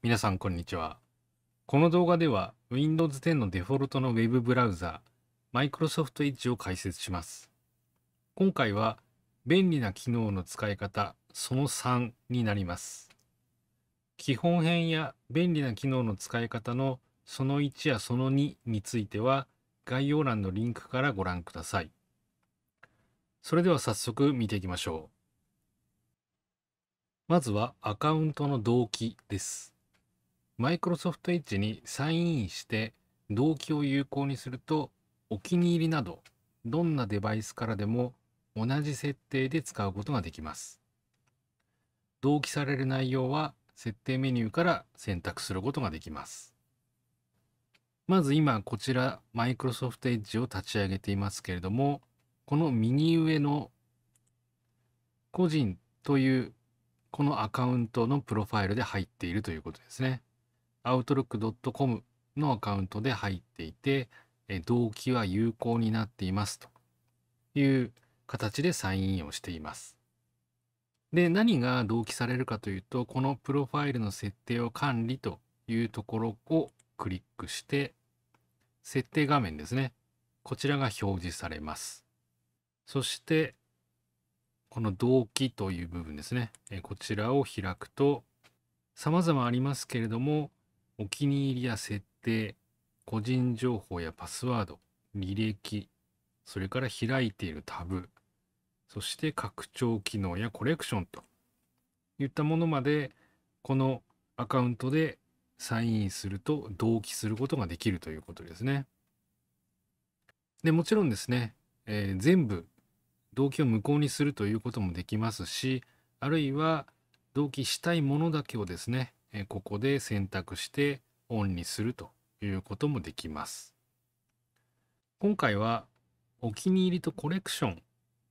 皆さんこんにちは。この動画では Windows 10のデフォルトの Web ブラウザ Microsoft Edge を解説します。今回は便利な機能の使い方その3になります。基本編や便利な機能の使い方のその1やその2については概要欄のリンクからご覧ください。それでは早速見ていきましょう。まずはアカウントの動機です。マイクロソフトエッジにサインインして動機を有効にするとお気に入りなどどんなデバイスからでも同じ設定で使うことができます。同期される内容は設定メニューから選択することができます。まず今こちら Microsoft Edge を立ち上げていますけれどもこの右上の個人というこのアカウントのプロファイルで入っているということですね。outlook.com のアカウントで入っていて、動機は有効になっていますという形でサインインをしています。で、何が同期されるかというと、このプロファイルの設定を管理というところをクリックして、設定画面ですね。こちらが表示されます。そして、この動機という部分ですね。こちらを開くと、様々ありますけれども、お気に入りや設定、個人情報やパスワード、履歴、それから開いているタブ、そして拡張機能やコレクションといったものまで、このアカウントでサインインすると同期することができるということですね。で、もちろんですね、えー、全部同期を無効にするということもできますし、あるいは同期したいものだけをですね、えここで選択してオンにするということもできます。今回はお気に入りとコレクション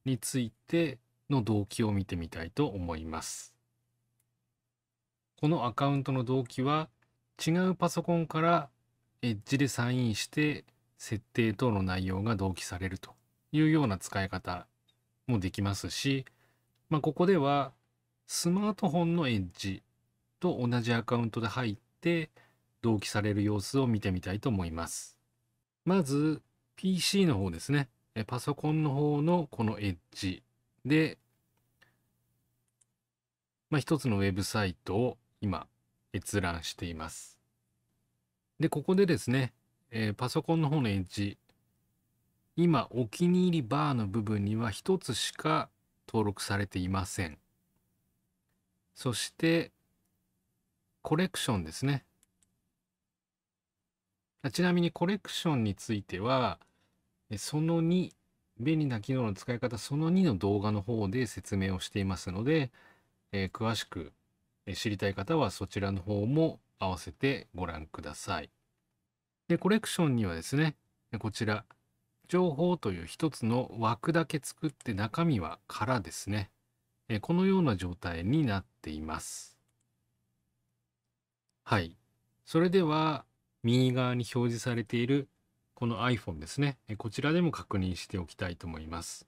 についての動機を見てみたいと思います。このアカウントの動機は違うパソコンからエッジでサインして設定等の内容が同期されるというような使い方もできますし、まあ、ここではスマートフォンのエッジと同じアカウントで入って同期される様子を見てみたいと思います。まず PC の方ですね。パソコンの方のこのエッジで、まあ、一つのウェブサイトを今閲覧しています。で、ここでですね、えー、パソコンの方のエッジ、今お気に入りバーの部分には一つしか登録されていません。そして、コレクションですね。ちなみにコレクションについては、その2、便利な機能の使い方その2の動画の方で説明をしていますので、えー、詳しく知りたい方はそちらの方も合わせてご覧ください。で、コレクションにはですね、こちら、情報という一つの枠だけ作って中身は空ですね。このような状態になっています。はい。それでは、右側に表示されているこの iPhone ですね。こちらでも確認しておきたいと思います。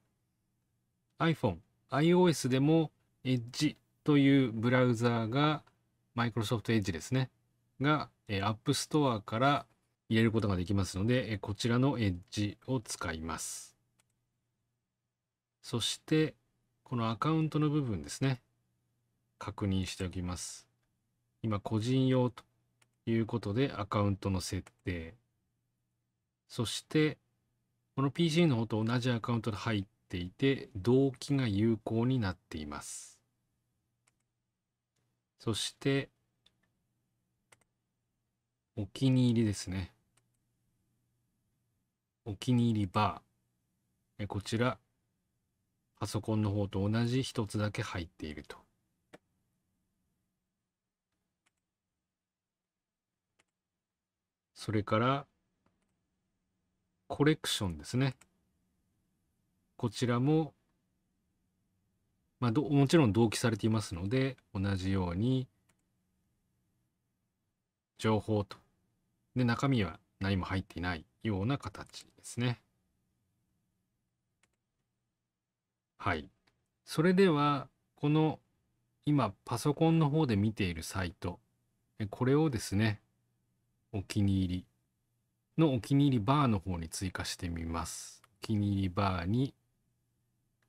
iPhone、iOS でも Edge というブラウザーが、Microsoft Edge ですね。が App Store から入れることができますので、こちらの Edge を使います。そして、このアカウントの部分ですね。確認しておきます。今、個人用ということで、アカウントの設定。そして、この PC の方と同じアカウントで入っていて、同期が有効になっています。そして、お気に入りですね。お気に入りバー。こちら、パソコンの方と同じ一つだけ入っていると。それから、コレクションですね。こちらも、まあ、もちろん同期されていますので、同じように、情報と。で、中身は何も入っていないような形ですね。はい。それでは、この今パソコンの方で見ているサイト、これをですね、お気に入りのお気に入りバーの方に追加してみます。お気に入りバーに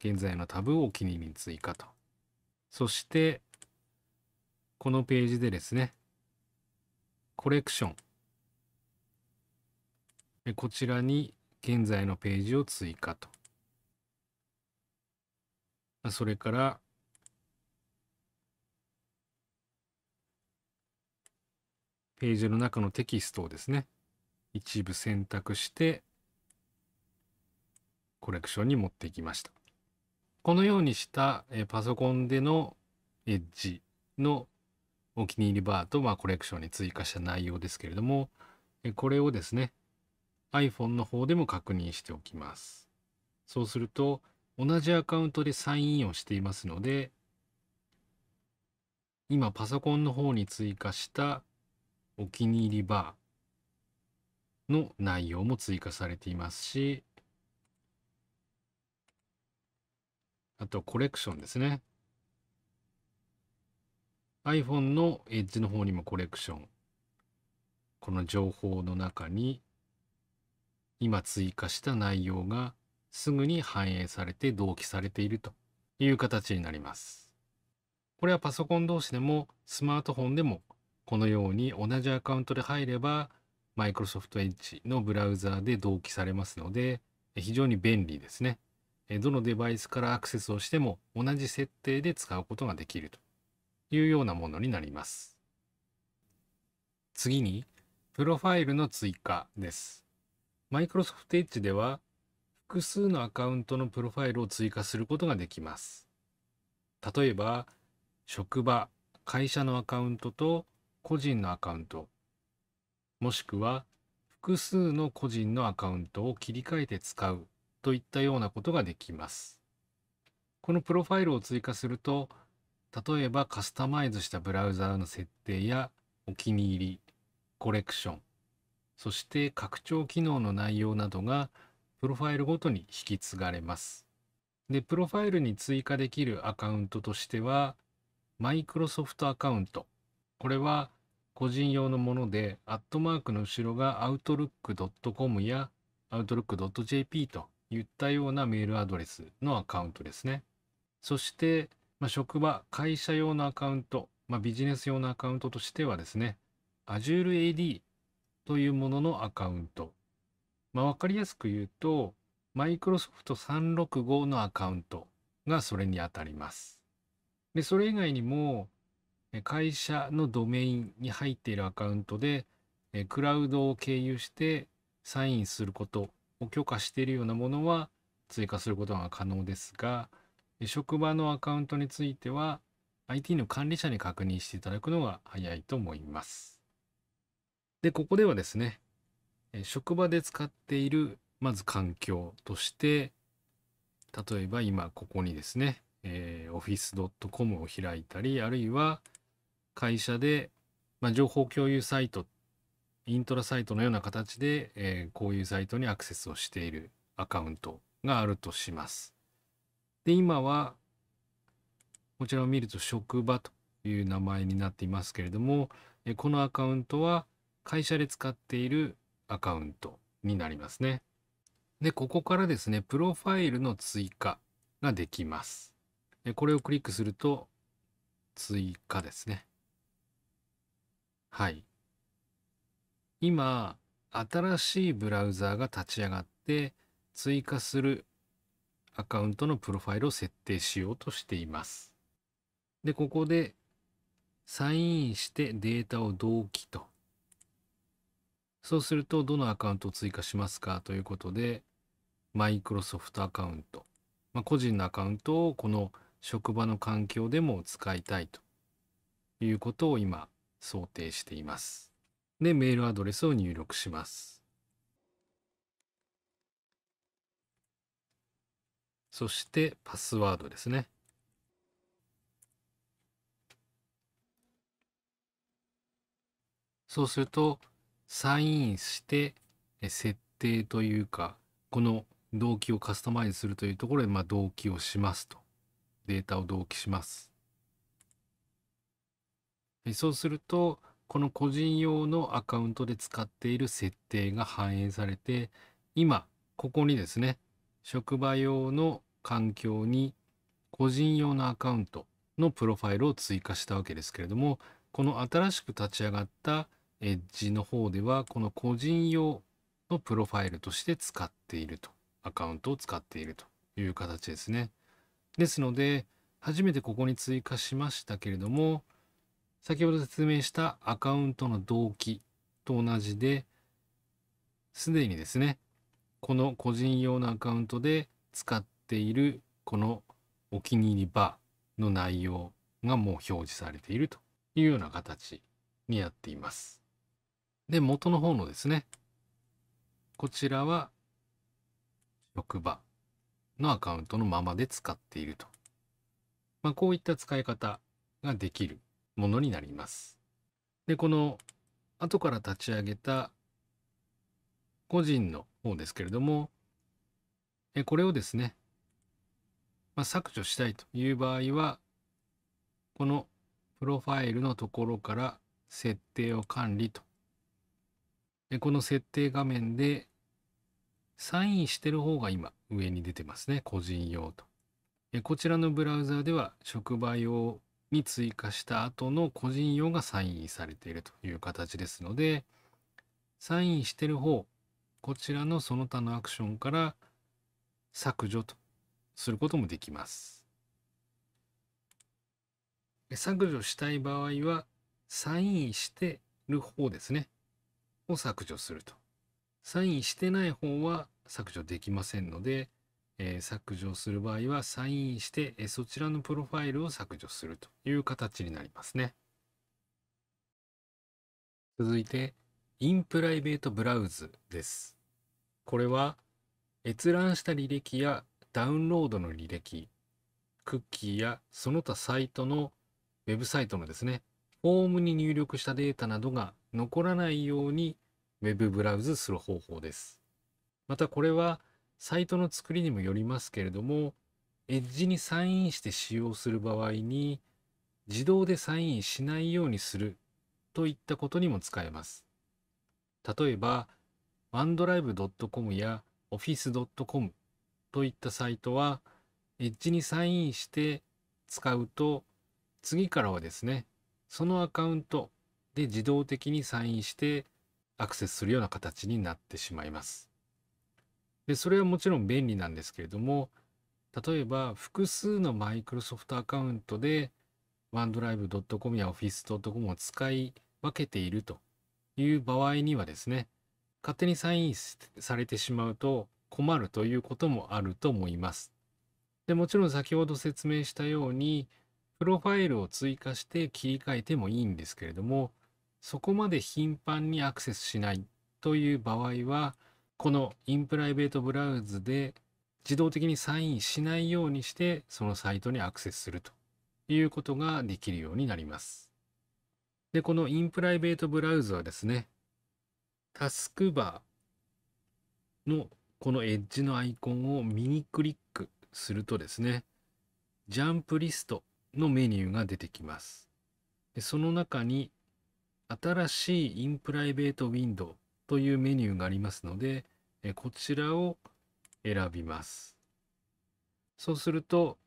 現在のタブをお気に入りに追加と。そして、このページでですね、コレクション。こちらに現在のページを追加と。それから、ページの中のテキストをですね、一部選択して、コレクションに持っていきました。このようにしたパソコンでのエッジのお気に入りバーと、まコレクションに追加した内容ですけれども、これをですね、iPhone の方でも確認しておきます。そうすると、同じアカウントでサインインをしていますので、今パソコンの方に追加したお気に入りバーの内容も追加されていますし、あとコレクションですね。iPhone の Edge の方にもコレクション。この情報の中に今追加した内容がすぐに反映されて同期されているという形になります。これはパソコン同士でもスマートフォンでもこのように同じアカウントで入れば Microsoft Edge のブラウザーで同期されますので非常に便利ですね。どのデバイスからアクセスをしても同じ設定で使うことができるというようなものになります。次に、プロファイルの追加です。Microsoft Edge では複数のアカウントのプロファイルを追加することができます。例えば、職場、会社のアカウントと個人のアカウント、もしくは複数の個人のアカウントを切り替えて使うといったようなことができます。このプロファイルを追加すると、例えばカスタマイズしたブラウザーの設定やお気に入り、コレクション、そして拡張機能の内容などがプロファイルごとに引き継がれます。で、プロファイルに追加できるアカウントとしては、Microsoft アカウントこれは個人用のもので、アットマークの後ろが outlook.com や outlook.jp といったようなメールアドレスのアカウントですね。そして、まあ、職場、会社用のアカウント、まあ、ビジネス用のアカウントとしてはですね、Azure AD というもののアカウント。まあ、わかりやすく言うと、Microsoft 365のアカウントがそれにあたります。で、それ以外にも、会社のドメインに入っているアカウントで、クラウドを経由してサインすることを許可しているようなものは追加することが可能ですが、職場のアカウントについては、IT の管理者に確認していただくのが早いと思います。で、ここではですね、職場で使っている、まず環境として、例えば今ここにですね、えー、office.com を開いたり、あるいは会社で、まあ、情報共有サイト、イントラサイトのような形で、えー、こういうサイトにアクセスをしているアカウントがあるとします。で、今は、こちらを見ると職場という名前になっていますけれども、えこのアカウントは会社で使っているアカウントになりますね。で、ここからですね、プロファイルの追加ができます。これをクリックすると、追加ですね。はい。今、新しいブラウザーが立ち上がって、追加するアカウントのプロファイルを設定しようとしています。で、ここで、サインインしてデータを同期と。そうすると、どのアカウントを追加しますかということで、マイクロソフトアカウント。まあ、個人のアカウントをこの職場の環境でも使いたいということを今想定しています。で、メールアドレスを入力します。そしてパスワードですね。そうすると、サインして設定というか、この動機をカスタマイズするというところで、まあ、同期をしますと。データを同期します。そうすると、この個人用のアカウントで使っている設定が反映されて、今、ここにですね、職場用の環境に個人用のアカウントのプロファイルを追加したわけですけれども、この新しく立ち上がったエッジの方では、この個人用のプロファイルとして使っていると、アカウントを使っているという形ですね。ですので、初めてここに追加しましたけれども、先ほど説明したアカウントの動機と同じで、すでにですね、この個人用のアカウントで使っているこのお気に入りバーの内容がもう表示されているというような形になっています。で、元の方のですね、こちらは職場のアカウントのままで使っていると。まあ、こういった使い方ができるものになります。で、この後から立ち上げた個人の方ですけれども、これをですね、まあ、削除したいという場合は、このプロファイルのところから設定を管理と。この設定画面で、サインしてる方が今上に出てますね。個人用と。こちらのブラウザでは触媒をに追加した後の個人用がサインされているという形ですので、サインしてる方、こちらのその他のアクションから削除とすることもできます。削除したい場合は、サインしてる方ですね、を削除すると。サインしてない方は削除できませんので、え削除する場合はサインして、えそちらのプロファイルを削除するという形になりますね。続いて、インプライベートブラウズです。これは閲覧した履歴やダウンロードの履歴、クッキーやその他サイトのウェブサイトのですね、フォームに入力したデータなどが残らないように Web ブラウズする方法です。またこれはサイトの作りにもよりますけれども、エッジにサインインして使用する場合に、自動でサインしないようにするといったことにも使えます。例えば、onedrive.com や office.com といったサイトは、エッジにサインして使うと、次からはですね、そのアカウントで自動的にサインしてアクセスするような形になってしまいます。でそれはもちろん便利なんですけれども例えば複数のマイクロソフトアカウントで OneDrive.com や Office.com を使い分けているという場合にはですね勝手にサインされてしまうと困るということもあると思います。でもちろん先ほど説明したようにプロファイルを追加して切り替えてもいいんですけれどもそこまで頻繁にアクセスしないという場合はこのインプライベートブラウズで自動的にサインしないようにしてそのサイトにアクセスするということができるようになります。で、このインプライベートブラウズはですね、タスクバーのこのエッジのアイコンを右クリックするとですね、ジャンプリストのメニューが出てきます。でその中に新しいインプライベートウィンドウというメニューがありますので、えこちらを選びます。そうすると、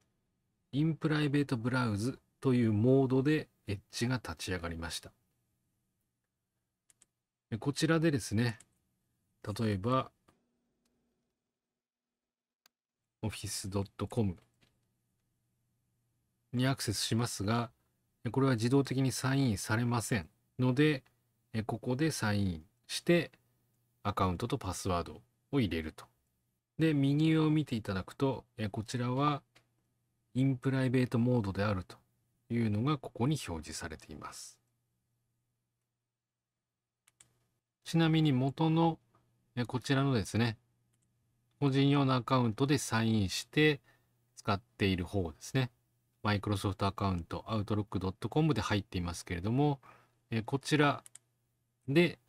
インプライベートブラウズというモードでエッジが立ち上がりました。こちらでですね、例えば、office.com にアクセスしますが、これは自動的にサインされませんので、ここでサインして、アカウントとパスワードを入れると。で、右を見ていただくと、えこちらはインプライベートモードであるというのがここに表示されています。ちなみに元のえこちらのですね、個人用のアカウントでサインして使っている方ですね。マイクロソフトアカウント outlook.com で入っていますけれども、えこちらで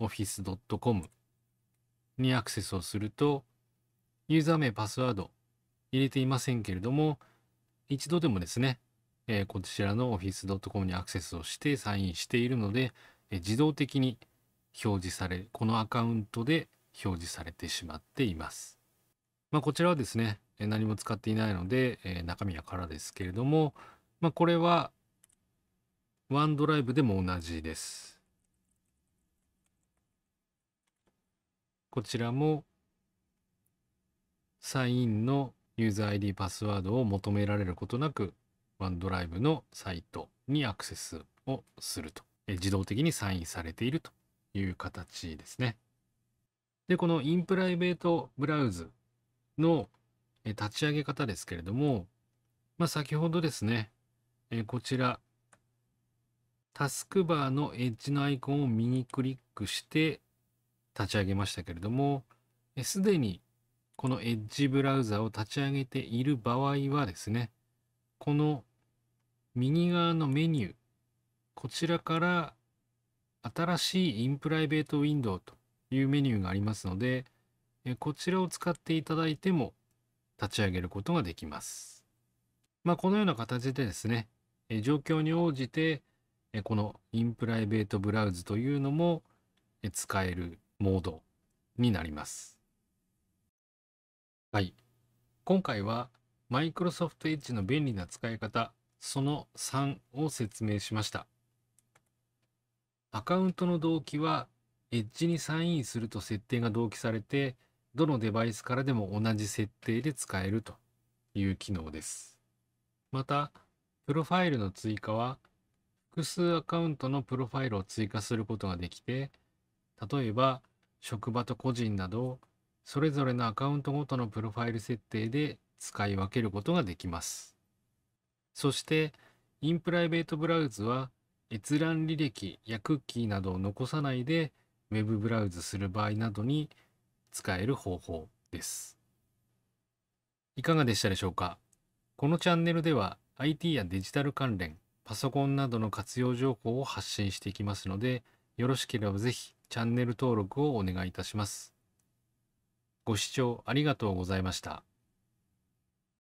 office.com にアクセスをすると、ユーザー名、パスワード入れていませんけれども、一度でもですね、えー、こちらの office.com にアクセスをしてサインしているので、えー、自動的に表示され、このアカウントで表示されてしまっています。まあ、こちらはですね、え何も使っていないので、え中身は空ですけれども、まあ、これはワンドライブでも同じです。こちらもサインのユーザー ID パスワードを求められることなく OneDrive のサイトにアクセスをすると自動的にサインされているという形ですね。で、このインプライベートブラウズの立ち上げ方ですけれども、まあ、先ほどですね、こちら、タスクバーのエッジのアイコンを右クリックして、立ち上げましたけれども、すでにこの Edge ブラウザを立ち上げている場合はですね、この右側のメニュー、こちらから新しいインプライベートウィンドウというメニューがありますので、こちらを使っていただいても立ち上げることができます。まあ、このような形でですね、状況に応じて、このインプライベートブラウズというのも使えるモードになります。はい。今回は Microsoft Edge の便利な使い方その3を説明しました。アカウントの同期は Edge にサインすると設定が同期されてどのデバイスからでも同じ設定で使えるという機能です。また、プロファイルの追加は複数アカウントのプロファイルを追加することができて例えば職場と個人など、それぞれのアカウントごとのプロファイル設定で使い分けることができます。そして、インプライベートブラウズは閲覧履歴やクッキーなどを残さないで Web ブラウズする場合などに使える方法です。いかがでしたでしょうかこのチャンネルでは IT やデジタル関連、パソコンなどの活用情報を発信していきますので、よろしければぜひチャンネル登録をお願いいたします。ご視聴ありがとうございました。